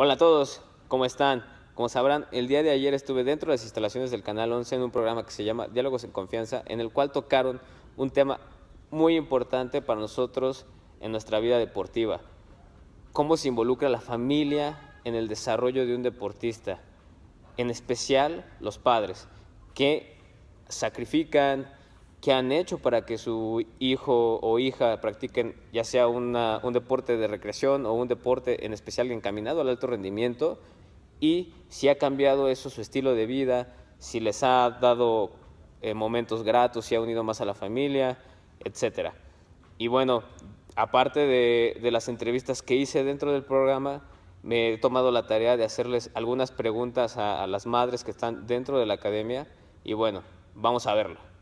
Hola a todos, ¿cómo están? Como sabrán, el día de ayer estuve dentro de las instalaciones del Canal 11 en un programa que se llama Diálogos en Confianza, en el cual tocaron un tema muy importante para nosotros en nuestra vida deportiva. Cómo se involucra la familia en el desarrollo de un deportista, en especial los padres, que sacrifican, qué han hecho para que su hijo o hija practiquen ya sea un deporte de recreación o un deporte en especial encaminado al alto rendimiento y si ha cambiado eso su estilo de vida, si les ha dado eh, momentos gratos, si ha unido más a la familia, etc. Y bueno, aparte de, las entrevistas que hice dentro del programa, me he tomado la tarea de hacerles algunas preguntas a las madres que están dentro de la academia y bueno, vamos a verlo.